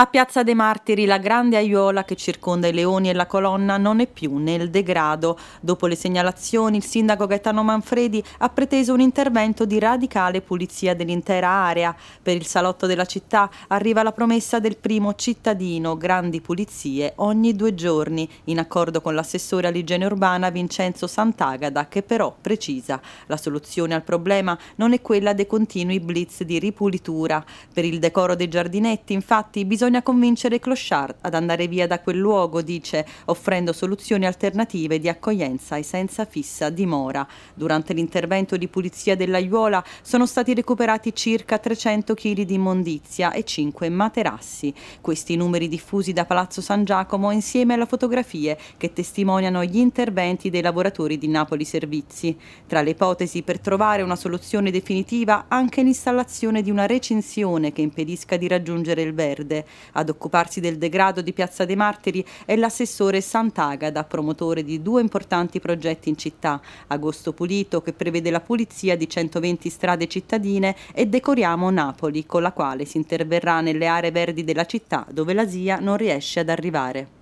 A Piazza dei Martiri la grande aiuola che circonda i leoni e la colonna non è più nel degrado. Dopo le segnalazioni il sindaco Gaetano Manfredi ha preteso un intervento di radicale pulizia dell'intera area. Per il salotto della città arriva la promessa del primo cittadino, grandi pulizie ogni due giorni, in accordo con l'assessore all'igiene urbana Vincenzo Santagada che però precisa la soluzione al problema non è quella dei continui blitz di ripulitura. Per il decoro dei giardinetti infatti bisogna bisogna convincere Clochard ad andare via da quel luogo, dice, offrendo soluzioni alternative di accoglienza e senza fissa dimora. Durante l'intervento di pulizia dell'aiuola sono stati recuperati circa 300 kg di immondizia e 5 materassi. Questi numeri diffusi da Palazzo San Giacomo insieme alle fotografie che testimoniano gli interventi dei lavoratori di Napoli Servizi. Tra le ipotesi per trovare una soluzione definitiva anche l'installazione di una recinzione che impedisca di raggiungere il verde. Ad occuparsi del degrado di Piazza dei Martiri è l'assessore Sant'Agada, promotore di due importanti progetti in città, Agosto Pulito che prevede la pulizia di 120 strade cittadine e Decoriamo Napoli, con la quale si interverrà nelle aree verdi della città dove la ZIA non riesce ad arrivare.